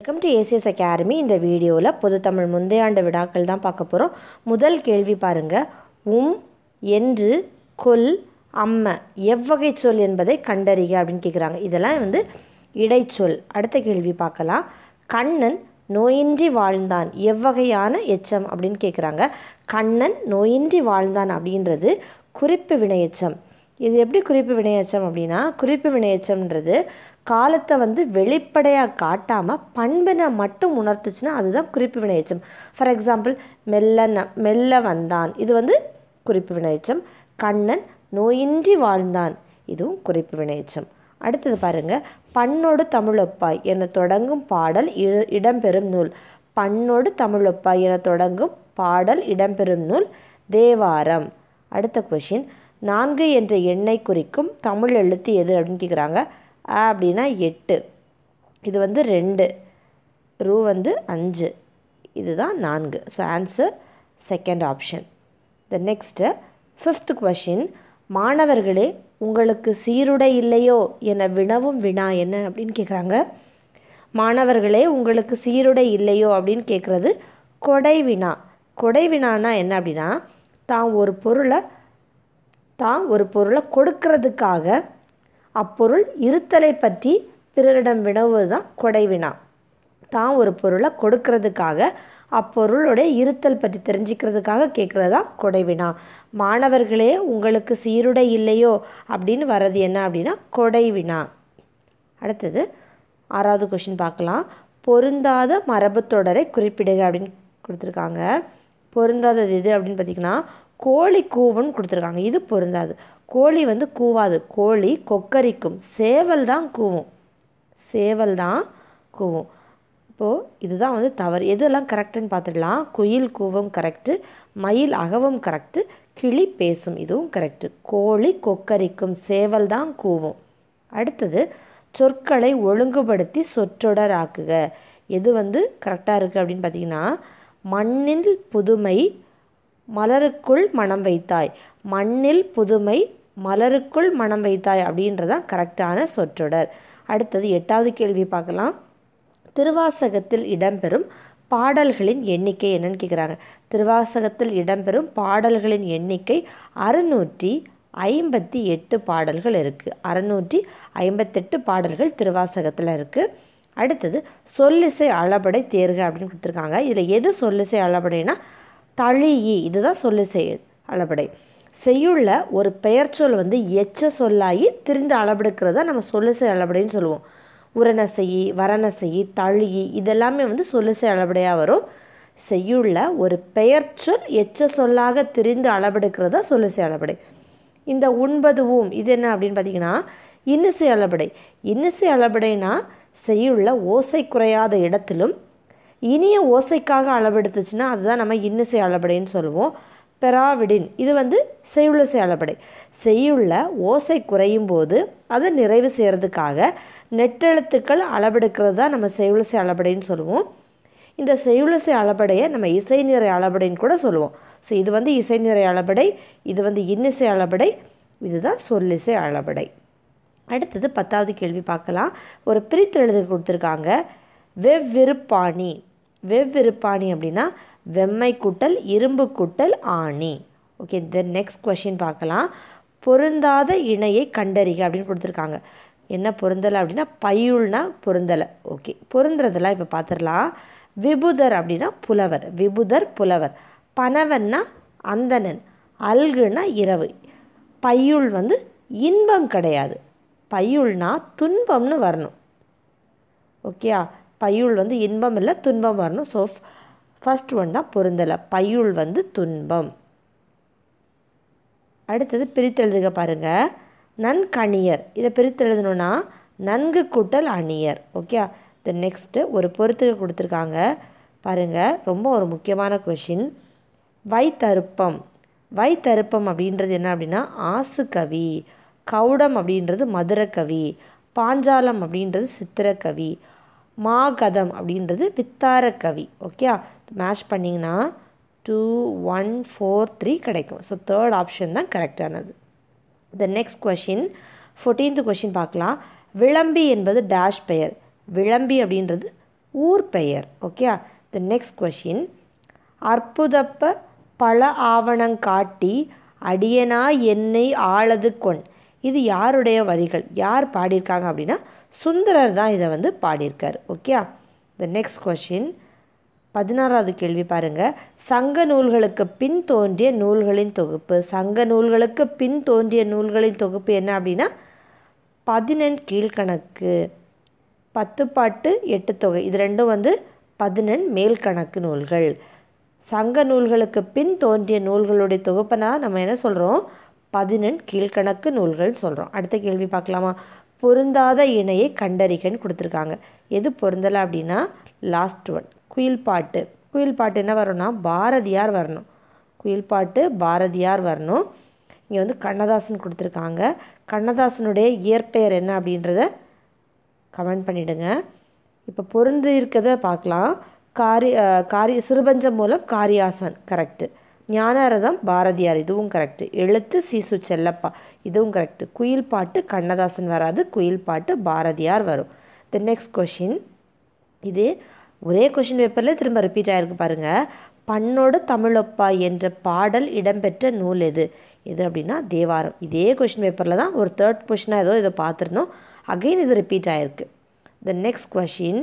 welcome to ACS academy இந்த வீடியோவில் பொது தமிழ் முந்தைய ஆண்டு தான் பார்க்க போகிறோம் முதல் கேள்வி பாருங்கள் உம் என்று கொல் அம்ம எவ்வகை சொல் என்பதை கண்டறிக அப்படின்னு கேட்குறாங்க இதெல்லாம் வந்து இடைச்சொல் அடுத்த கேள்வி பார்க்கலாம் கண்ணன் நோயின்றி வாழ்ந்தான் எவ்வகையான எச்சம் அப்படின்னு கேட்குறாங்க கண்ணன் நோயின்றி வாழ்ந்தான் அப்படின்றது குறிப்பு வினையச்சம் இது எப்படி குறிப்பு வினையச்சம் அப்படின்னா குறிப்பு வினையச்சம்ன்றது காலத்தை வந்து வெளிப்படையாக காட்டாமல் பண்பினை மட்டும் உணர்த்துச்சுன்னா அதுதான் குறிப்பு வினையச்சம் ஃபார் எக்ஸாம்பிள் மெல்லன மெல்ல வந்தான் இது வந்து குறிப்பு வினையச்சம் கண்ணன் நோயின்றி வாழ்ந்தான் இதுவும் குறிப்பு வினையச்சம் அடுத்தது பாருங்கள் பண்ணோடு தமிழொப்பாய் என தொடங்கும் பாடல் இடம்பெறும் நூல் பண்ணோடு தமிழொப்பாய் என தொடங்கும் பாடல் இடம்பெறும் நூல் தேவாரம் அடுத்த கொஷின் நான்கு என்ற எண்ணை குறிக்கும் தமிழ் எழுத்து எது அப்படின்னு கேட்குறாங்க அ அப்படின்னா எட்டு இது வந்து ரெண்டு ரூ வந்து அஞ்சு இதுதான் நான்கு so answer second option the next fifth question மாணவர்களே உங்களுக்கு சீருடை இல்லையோ என வினவும் வினா என்ன அப்படின்னு கேட்குறாங்க மாணவர்களே உங்களுக்கு சீருடை இல்லையோ அப்படின்னு கேட்குறது கொடை வினா கொடை வினானா என்ன அப்படின்னா தான் ஒரு பொருளை தான் ஒரு பொருளை கொடுக்கறதுக்காக அப்பொருள் இருத்தலை பற்றி பிறரிடம் வினவுவது தான் கொடைவினா தான் ஒரு பொருளை கொடுக்கறதுக்காக அப்பொருளுடைய இருத்தல் பற்றி தெரிஞ்சுக்கிறதுக்காக கேட்குறது தான் கொடைவினா மாணவர்களே உங்களுக்கு சீருடை இல்லையோ அப்படின்னு வர்றது என்ன அப்படின்னா கொடைவினா அடுத்தது ஆறாவது கொஷின் பார்க்கலாம் பொருந்தாத தொடரை குறிப்பிடுக அப்படின்னு கொடுத்துருக்காங்க பொருந்தாதது எது அப்படின்னு பார்த்திங்கன்னா கோழி கூவுன்னு கொடுத்துருக்காங்க இது பொருந்தாது கோழி வந்து கூவாது கோழி கொக்கரிக்கும் சேவல் தான் கூவும் சேவல் தான் கூவும் இப்போது இதுதான் வந்து தவறு எதெல்லாம் கரெக்டுன்னு பார்த்துடலாம் குயில் கூவும் கரெக்டு மயில் அகவும் கரெக்டு கிளி பேசும் இதுவும் கரெக்டு கோழி கொக்கரிக்கும் சேவல் தான் கூவும் அடுத்தது சொற்களை ஒழுங்குபடுத்தி சொற்றொடர் ஆக்குக எது வந்து கரெக்டாக இருக்குது அப்படின்னு பார்த்தீங்கன்னா மண்ணில் புதுமை மலருக்குள் மனம் வைத்தாய் மண்ணில் புதுமை மலருக்குள் மனம் வைத்தாய் அப்படின்றதான் கரெக்டான சொற்றொடர் அடுத்தது எட்டாவது கேள்வி பார்க்கலாம் திருவாசகத்தில் இடம்பெறும் பாடல்களின் எண்ணிக்கை என்னன்னு கேட்குறாங்க திருவாசகத்தில் இடம்பெறும் பாடல்களின் எண்ணிக்கை அறுநூற்றி ஐம்பத்தி எட்டு பாடல்கள் இருக்குது அறுநூற்றி ஐம்பத்தெட்டு பாடல்கள் திருவாசகத்தில் இருக்குது அடுத்தது சொல்லிசை அளபடை தேர்க அப்படின்னு கொடுத்துருக்காங்க இதில் எது சொல்லிசை அளபடைனா தழியி இதுதான் சொல்லிசை அளபடை செய்யுள்ள ஒரு பெயர் சொல் வந்து எச்ச சொல்லாகி திரிந்து அளபெடுக்கிறத நம்ம சொலுசை அளபடின்னு சொல்லுவோம் உரநசையி வரநசையி தழுகி இதெல்லாமே வந்து சொலுசை அளபடியாக வரும் செய்யுள்ள ஒரு பெயர் சொல் எச்ச சொல்லாக திரிந்து அளபெடுக்கிறதா சொலுசை அளபடை இந்த உண்பதுவும் இது என்ன அப்படின்னு பார்த்தீங்கன்னா இன்னிசை அளபடை இன்னிசை அளபடைனா செய்யுள்ள ஓசை குறையாத இடத்திலும் இனிய ஓசைக்காக அளவெடுத்துச்சுன்னா அதுதான் நம்ம இன்னிசை அளபடைன்னு சொல்லுவோம் பெராவிடின் இது வந்து செய்யுள்ள செயலப்படை செய்யுள்ள ஓசை குறையும் போது அதை நிறைவு செய்கிறதுக்காக நெட்டெழுத்துக்கள் அளவெடுக்கிறது தான் நம்ம செய்யுளிசை அளபடைன்னு சொல்லுவோம் இந்த செய்யுளிசை அளபடையை நம்ம இசை நிறை அளபடைன்னு கூட சொல்லுவோம் ஸோ இது வந்து இசை நிறை அளபடை இது வந்து இன்னிசை அளபடை இதுதான் சொல்லிசை அளபடை அடுத்தது பத்தாவது கேள்வி பார்க்கலாம் ஒரு பிரித்து எழுதி கொடுத்துருக்காங்க வெவ்விருப்பாணி வெவ்விருப்பாணி அப்படின்னா வெம்மை குட்டல் இரும்பு குட்டல் ஆணி ஓகே த நெக்ஸ்ட் கொஷின் பார்க்கலாம் பொருந்தாத இணையை கண்டறிக அப்படின்னு கொடுத்துருக்காங்க என்ன பொருந்தலை அப்படின்னா பையுள்னா பொருந்தலை ஓகே பொருந்துறதெல்லாம் இப்போ பார்த்துடலாம் விபுதர் அப்படின்னா புலவர் விபுதர் புலவர் பணவன்னா அந்தணன் அல்குனா இரவு பையுள் வந்து இன்பம் கிடையாது பையுள்னா துன்பம்னு வரணும் ஓகேயா பையுள் வந்து இன்பம் இல்லை துன்பம் வரணும் ஸோ ஃபஸ்ட் ஒன்னாக பொருந்தலை பையுள் வந்து துன்பம் அடுத்தது பிரித்தெழுதுக பாருங்கள் நன்கணியர் இதை பிரித்தெழுதணுன்னா நன்கு கூட்டல் அணியர் ஓகே த நெக்ஸ்ட்டு ஒரு பொறுத்துக கொடுத்துருக்காங்க பாருங்கள் ரொம்ப ஒரு முக்கியமான கொஷின் வைத்தருப்பம் வைத்தருப்பம் அப்படின்றது என்ன அப்படின்னா கவி கவுடம் அப்படின்றது மதுரக்கவி பாஞ்சாலம் அப்படின்றது சித்திரக்கவி மாகதம் அப்படின்றது வித்தாரக்கவி ஓகே மேட்ச் பண்ணிங்கன்னா டூ ஒன் ஃபோர் த்ரீ கிடைக்கும் ஸோ தேர்ட் ஆப்ஷன் தான் கரெக்டானது the next question fourteenth question பார்க்கலாம் விளம்பி என்பது டேஷ் பெயர் விளம்பி அப்படின்றது ஊர் பெயர் ஓகே த நெக்ஸ்ட் கொஷின் அற்புதப்ப பல ஆவணம் காட்டி அடியனா என்னை ஆளது கொண் இது யாருடைய வரிகள் யார் பாடியிருக்காங்க அப்படின்னா சுந்தரர் தான் இதை வந்து பாடியிருக்கார் ஓகே த நெக்ஸ்ட் கொஷின் பதினாறாவது கேள்வி பாருங்கள் சங்க நூல்களுக்கு பின் தோன்றிய நூல்களின் தொகுப்பு சங்க நூல்களுக்கு பின் தோன்றிய நூல்களின் தொகுப்பு என்ன அப்படின்னா பதினெண் கீழ்கணக்கு பத்து பாட்டு எட்டு தொகை இது ரெண்டும் வந்து பதினெண் மேல் கணக்கு நூல்கள் சங்க நூல்களுக்கு பின் தோன்றிய நூல்களுடைய தொகுப்பனா நம்ம என்ன சொல்கிறோம் பதினெண் கீழ்கணக்கு நூல்கள் சொல்கிறோம் அடுத்த கேள்வி பார்க்கலாமா பொருந்தாத இணையை கண்டறிகன்னு கொடுத்துருக்காங்க எது பொருந்தலை அப்படின்னா லாஸ்ட் ஒன் குயில் பாட்டு குயில் பாட்டு என்ன வரும்னா பாரதியார் வரணும் குயில் பாட்டு பாரதியார் வரணும் இங்கே வந்து கண்ணதாசன் கொடுத்துருக்காங்க கண்ணதாசனுடைய இயற்பெயர் என்ன அப்படின்றத கமெண்ட் பண்ணிவிடுங்க இப்போ பொருந்து இருக்கிறத பார்க்கலாம் காரி காரி சிறுபஞ்சம் மூலம் காரியாசன் கரெக்டு ஞானாரதம் பாரதியார் இதுவும் கரெக்டு எழுத்து சீசு செல்லப்பா இதுவும் கரெக்டு குயில் பாட்டு கண்ணதாசன் வராது குயில் பாட்டு பாரதியார் வரும் த நெக்ஸ்ட் கொஷின் இது ஒரே கொஷின் பேப்பரில் திரும்ப ரிப்பீட் ஆகிருக்கு பாருங்கள் பண்ணோடு தமிழப்பா என்ற பாடல் இடம்பெற்ற நூல் எது எது அப்படின்னா தேவாரம் இதே கொஷின் பேப்பரில் தான் ஒரு தேர்ட் கொஷினாக ஏதோ இதை பார்த்துருந்தோம் அகெயின் இது ரிப்பீட் ஆகிருக்கு த நெக்ஸ்ட் கொஷின்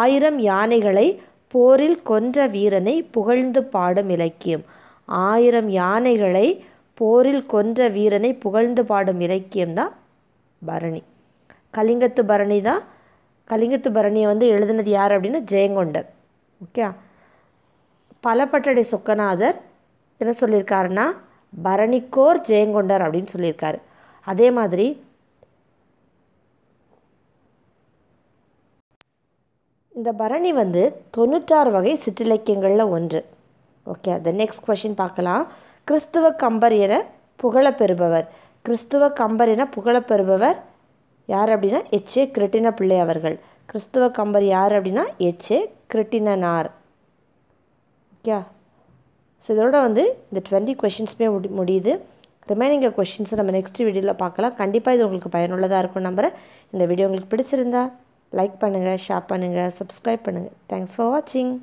ஆயிரம் யானைகளை போரில் கொன்ற வீரனை புகழ்ந்து பாடும் இலக்கியம் ஆயிரம் யானைகளை போரில் கொன்ற வீரனை புகழ்ந்து பாடும் இலக்கியம் தான் பரணி கலிங்கத்து பரணி தான் கலிங்கத்து பரணியை வந்து எழுதினது யார் அப்படின்னா ஜெயங்கொண்டர் ஓகே பலப்பட்டடை சொக்கநாதர் என்ன சொல்லியிருக்காருன்னா பரணிக்கோர் ஜெயங்கொண்டர் அப்படின்னு சொல்லியிருக்காரு அதே மாதிரி இந்த பரணி வந்து தொண்ணூற்றாறு வகை சிற்றிலக்கியங்களில் ஒன்று ஓகே த நெக்ஸ்ட் கொஷின் பார்க்கலாம் கிறிஸ்துவ கம்பர் என புகழப்பெறுபவர் கிறிஸ்துவ கம்பர் என புகழப்பெறுபவர் யார் அப்படின்னா எச்ஏ கிருட்டின பிள்ளை அவர்கள் கிறிஸ்துவ கம்பர் யார் அப்படின்னா எச்ஏ கிருட்டினனார் ஓகே ஸோ இதோட வந்து இந்த டுவெண்ட்டி கொஷின்ஸுமே முடி முடியுது ரிமைனிங் கொஷின்ஸ் நம்ம நெக்ஸ்ட் வீடியோவில் பார்க்கலாம் கண்டிப்பாக இது உங்களுக்கு பயனுள்ளதாக இருக்கும் நம்புகிறேன் இந்த வீடியோ உங்களுக்கு பிடிச்சிருந்தா லைக் பண்ணுங்கள் ஷேர் பண்ணுங்கள் சப்ஸ்கிரைப் பண்ணுங்கள் தேங்க்ஸ் ஃபார் வாட்சிங்